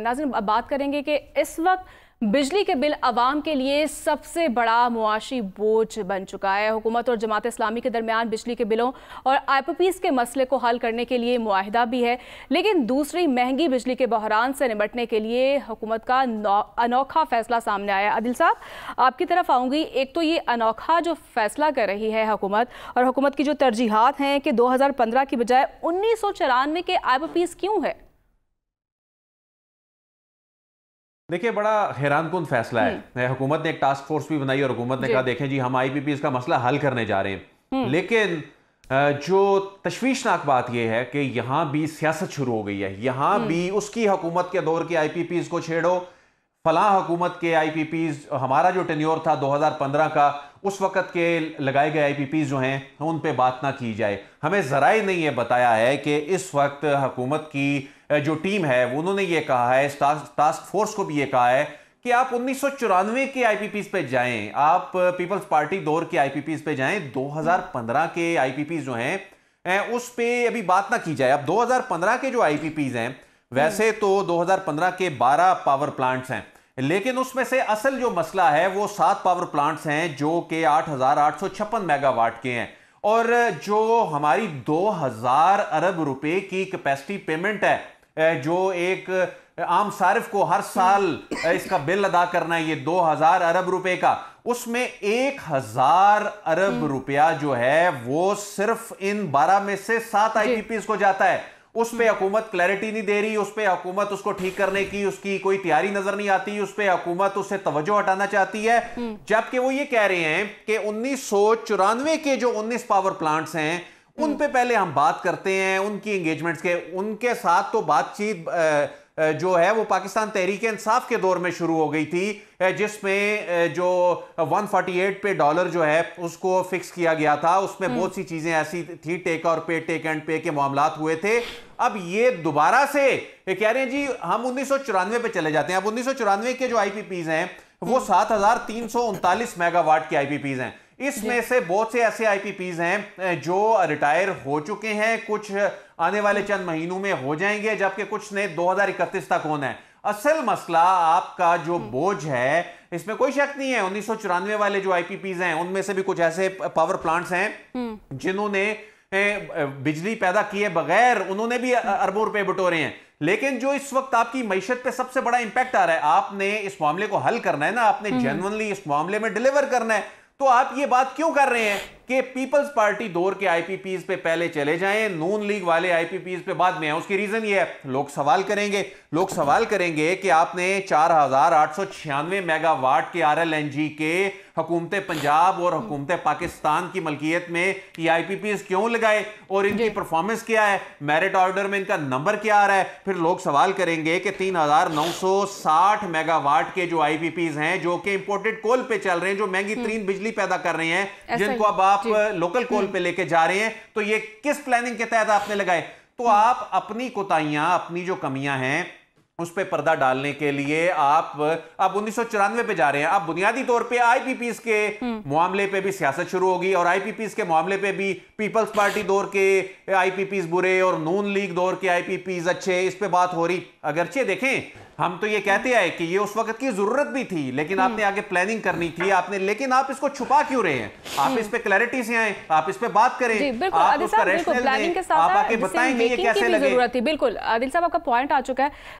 नाजिन अब बात करेंगे कि इस वक्त बिजली के बिल आवाम के लिए सबसे बड़ा मुआशी बोझ बन चुका है हुकूमत और जमात इस्लामी के दरमियान बिजली के बिलों और आई पी पीज़ के मसले को हल करने के लिए माहिदा भी है लेकिन दूसरी महंगी बिजली के बहरान से निपटने के लिए हुकूमत का अनोखा फैसला सामने आया अदिल साहब आपकी तरफ आऊँगी एक तो ये अनोखा जो फैसला कर रही है हुकूमत और हुकूमत की जो तरजीहत हैं कि दो हज़ार पंद्रह की बजाय उन्नीस सौ चौरानवे के आई पी पीज़ क्यों है देखिए बड़ा हैरान कन फैसला हम्म। है हुकूमत ने एक टास्क फोर्स भी बनाई और हुकूमत ने कहा देखें जी हम आई पी पी इसका मसला हल करने जा रहे हैं हम्म। लेकिन जो तशवीशनाक बात यह है कि यहां भी सियासत शुरू हो गई है यहां हम्म। भी उसकी हुकूमत के दौर के आई पी पी को छेड़ो फला हुकूमत के आई पी पी हमारा जो टेन्योर था दो हज़ार पंद्रह का उस वक़्त के लगाए गए आई जो हैं उन पर बात ना की जाए हमें ज़राए ने यह बताया है कि इस वक्त हुकूमत की जो टीम है उन्होंने ये कहा है टास्क फोर्स को भी ये कहा है कि आप उन्नीस के पी पे जाएं आप पीपल्स पार्टी दौर के पी पे जाएं 2015 के पी जो हैं उस पे अभी बात ना की जाए अब 2015 के जो आईपीपीज हैं वैसे तो 2015 के 12 पावर प्लांट्स हैं लेकिन उसमें से असल जो मसला है वो सात पावर प्लांट्स हैं जो कि आठ हजार आठ सौ छप्पन मेगावाट के हैं और जो हमारी दो हजार अरब रुपए की कैपेसिटी पेमेंट है जो एक आम सारिफ को हर साल इसका बिल अदा करना है ये दो हजार अरब रुपए का उसमें एक हजार अरब हम्म। रुपया जो है वो सिर्फ इन बारह में से सात पी को जाता है उस पर हम्म। हुकूमत क्लैरिटी नहीं दे रही उस पर हुकूमत उसको ठीक करने की उसकी कोई तैयारी नजर नहीं आती उस पर हुकूमत उससे तवज्जो हटाना चाहती है हम्म। जबकि वो ये कह रहे हैं कि उन्नीस के जो उन्नीस पावर प्लांट्स हैं हम्म। उन पे पहले हम बात करते हैं उनकी एंगेजमेंट्स के उनके साथ तो बातचीत जो है वो पाकिस्तान तहरीक इंसाफ के दौर में शुरू हो गई थी जिसमें जो 148 पे डॉलर जो है उसको फिक्स किया गया था उसमें हम्म। बहुत सी चीज़ें ऐसी थी टेक और पे टेक एंड पे के मामला हुए थे अब ये दोबारा से कह रहे हैं जी हम उन्नीस पे चले जाते हैं अब उन्नीस के जो आईपीपीज हैं वो हम्म। सात मेगावाट के आईपीपीज हैं इसमें से बहुत से ऐसे आईपीपीज हैं जो रिटायर हो चुके हैं कुछ आने वाले चंद महीनों में हो जाएंगे जबकि कुछ ने 2031 तक होना है असल मसला आपका जो हम्म। बोझ है इसमें कोई शक नहीं है उन्नीस वाले जो आईपीपीज हैं उनमें से भी कुछ ऐसे पावर प्लांट्स हैं हम्म। जिन्होंने बिजली पैदा किए बगैर उन्होंने भी हम्म। अरबों रुपए बटोरे हैं लेकिन जो इस वक्त आपकी मीशत पे सबसे बड़ा इंपैक्ट आ रहा है आपने इस मामले को हल करना है ना आपने जेनवनली इस मामले में डिलीवर करना है तो आप ये बात क्यों कर रहे हैं कि पीपल्स पार्टी दौर के आईपीपीज पे पहले चले जाएं नून लीग वाले आईपीपीज पे बाद में है उसकी रीजन ये है लोग सवाल करेंगे लोग सवाल करेंगे कि आपने चार हजार आठ सौ छियानवे मेगावाट के आर एल एन जी के हुकूमत पंजाब और हुकूमत पाकिस्तान की मलकियत में ये आईपीपीज क्यों लगाए और इनकी परफॉर्मेंस क्या है मेरिट ऑर्डर में इनका नंबर क्या आ रहा है फिर लोग सवाल करेंगे कि तीन हजार नौ सौ साठ मेगावाट के जो आईपीपीज हैं जो कि इंपोर्टेड कोल पे चल रहे हैं जो महंगी हम्म। तरीन बिजली पैदा कर रहे हैं जिनको अब आप आप लोकल कॉल पे लेके जा रहे हैं तो ये किस प्लानिंग के तहत आपने लगाए तो आप अपनी कोताहियां अपनी जो कमियां हैं उस पे पर्दा डालने के लिए आप अब उन्नीस पे जा रहे हैं आप बुनियादी तौर पे आईपीपीस के हम्म। मामले पे भी सियासत शुरू होगी और आईपीपीस के मामले पे भी पीपल्स पार्टी दौर के आईपीपीस बुरे और नून लीग दौर के आईपीपीस अच्छे इस पे बात हो रही अगरचे देखें हम तो ये कहते आए कि ये उस वक्त की जरूरत भी थी लेकिन हम्म। आपने आगे प्लानिंग करनी थी आपने लेकिन आप इसको छुपा क्यों रहे हैं आप हम्म। इस पे क्लैरिटी से आए आप इस पे बात करें आप उसका कैसे बिल्कुल आदिल साहब आपका पॉइंट आ चुका है